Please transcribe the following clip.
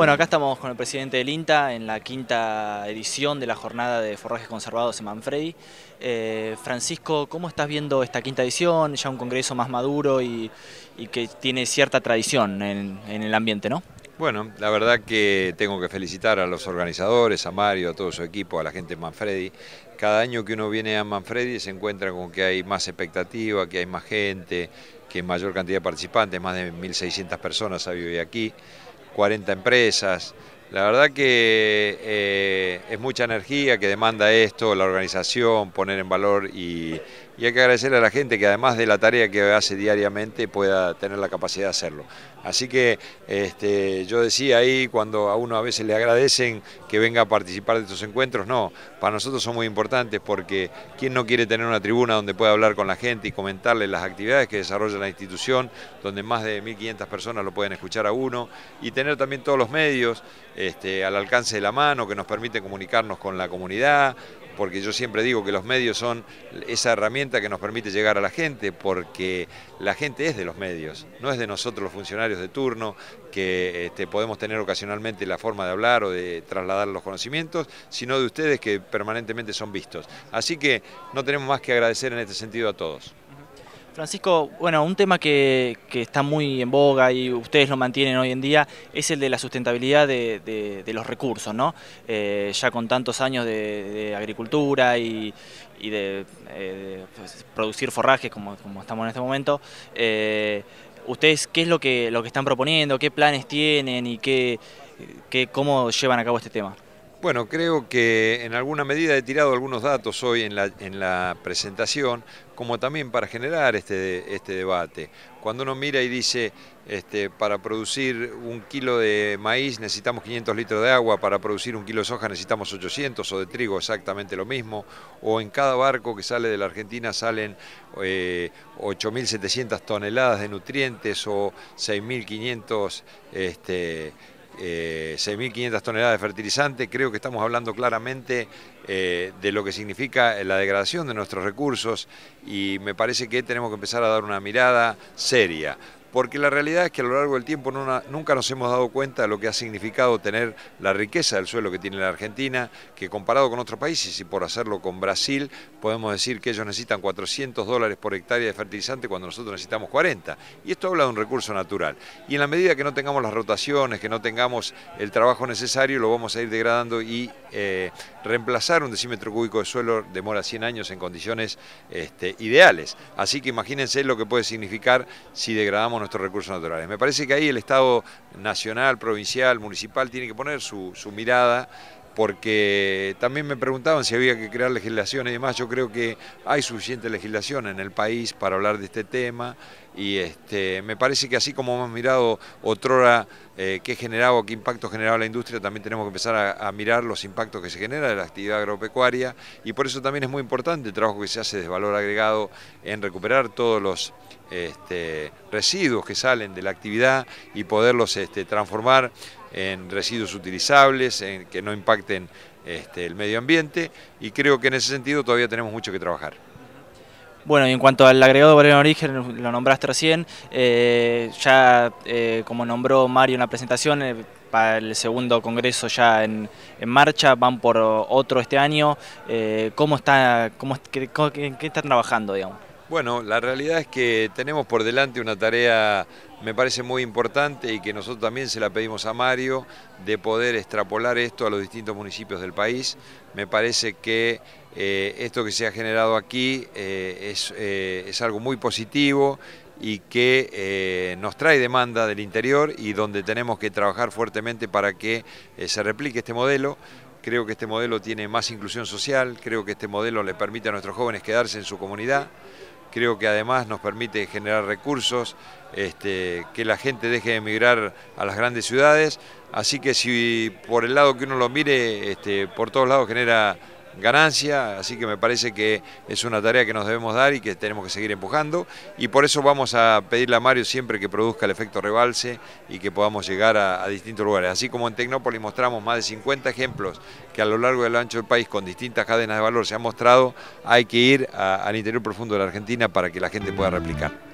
Bueno, acá estamos con el presidente del INTA en la quinta edición de la jornada de forrajes conservados en Manfredi. Eh, Francisco, ¿cómo estás viendo esta quinta edición? Ya un congreso más maduro y, que tiene cierta tradición en, el ambiente, ¿no? Bueno, la verdad que tengo que felicitar a los organizadores, a Mario, a todo su equipo, a la gente de Manfredi. Cada año que uno viene a Manfredi se encuentra con que hay más expectativa, que hay más gente, que mayor cantidad de participantes, más de 1.600 personas ha habido aquí. 40 empresas. La verdad que eh, es mucha energía que demanda esto, la organización, poner en valor y, y hay que agradecerle a la gente que además de la tarea que hace diariamente pueda tener la capacidad de hacerlo. Así que este, yo decía ahí, cuando a uno a veces le agradecen que venga a participar de estos encuentros, no, para nosotros son muy importantes porque ¿quién no quiere tener una tribuna donde pueda hablar con la gente y comentarle las actividades que desarrolla la institución, donde más de 1.500 personas lo pueden escuchar a uno, y tener también todos los medios este, al alcance de la mano que nos permite comunicarnos con la comunidad, porque yo siempre digo que los medios son esa herramienta que nos permite llegar a la gente, porque la gente es de los medios, no es de nosotros los funcionarios de turno, que este, podemos tener ocasionalmente la forma de hablar o de trasladar los conocimientos, sino de ustedes que permanentemente son vistos. Así que no tenemos más que agradecer en este sentido a todos. Francisco, bueno, un tema que, está muy en boga y ustedes lo mantienen hoy en día es el de la sustentabilidad de, los recursos, ¿no? Eh, ya con tantos años de, agricultura y, de, eh, pues, producir forrajes como, estamos en este momento, eh, ¿ustedes qué es lo que, lo que están proponiendo? ¿Qué planes tienen y qué, cómo llevan a cabo este tema? Bueno, creo que en alguna medida he tirado algunos datos hoy en la, presentación, como también para generar este, este debate. Cuando uno mira y dice, este, para producir un kilo de maíz necesitamos 500 litros de agua, para producir un kilo de soja necesitamos 800 o de trigo exactamente lo mismo, o en cada barco que sale de la Argentina salen 8.700 eh, toneladas de nutrientes o 6.500... 6.500 eh, toneladas de fertilizante. Creo que estamos hablando claramente eh, de lo que significa la degradación de nuestros recursos y me parece que tenemos que empezar a dar una mirada seria porque la realidad es que a lo largo del tiempo nunca nos hemos dado cuenta de lo que ha significado tener la riqueza del suelo que tiene la Argentina, que comparado con otros países y por hacerlo con Brasil, podemos decir que ellos necesitan 400 dólares por hectárea de fertilizante cuando nosotros necesitamos 40. Y esto habla de un recurso natural. Y en la medida que no tengamos las rotaciones, que no tengamos el trabajo necesario, lo vamos a ir degradando y eh, reemplazar un decímetro cúbico de suelo demora 100 años en condiciones este, ideales. Así que imagínense lo que puede significar si degradamos nuestros recursos naturales. Me parece que ahí el Estado nacional, provincial, municipal tiene que poner su, su mirada porque también me preguntaban si había que crear legislación y demás. Yo creo que hay suficiente legislación en el país para hablar de este tema y este, me parece que así como hemos mirado otrora eh, qué generaba qué impacto generaba la industria, también tenemos que empezar a, mirar los impactos que se genera de la actividad agropecuaria y por eso también es muy importante el trabajo que se hace de valor agregado en recuperar todos los este, residuos que salen de la actividad y poderlos este, transformar en residuos utilizables, en que no impacten este, el medio ambiente y creo que en ese sentido todavía tenemos mucho que trabajar. Bueno, y en cuanto al agregado de valor en origen, lo nombraste recién, eh, ya eh, como nombró Mario en la presentación, eh, para el segundo congreso ya en, marcha, van por otro este año, ¿cómo está, cómo, qué, están trabajando, digamos? Bueno, la realidad es que tenemos por delante una tarea, me parece muy importante y que nosotros también se la pedimos a Mario, de poder extrapolar esto a los distintos municipios del país. Me parece que eh, esto que se ha generado aquí eh, eh, es, algo muy positivo y que nos trae demanda del interior y donde tenemos que trabajar fuertemente para que se replique este modelo. Creo que este modelo tiene más inclusión social, creo que este modelo le permite a nuestros jóvenes quedarse en su comunidad creo que además nos permite generar recursos, este, que la gente deje de emigrar a las grandes ciudades, así que si por el lado que uno lo mire, este, por todos lados genera ganancia, así que me parece que es una tarea que nos debemos dar y que tenemos que seguir empujando y por eso vamos a pedirle a Mario siempre que produzca el efecto rebalse y que podamos llegar a, distintos lugares. Así como en Tecnópolis mostramos más de 50 ejemplos que a lo largo del ancho del país con distintas cadenas de valor se han mostrado, hay que ir al interior profundo de la Argentina para que la gente pueda replicar.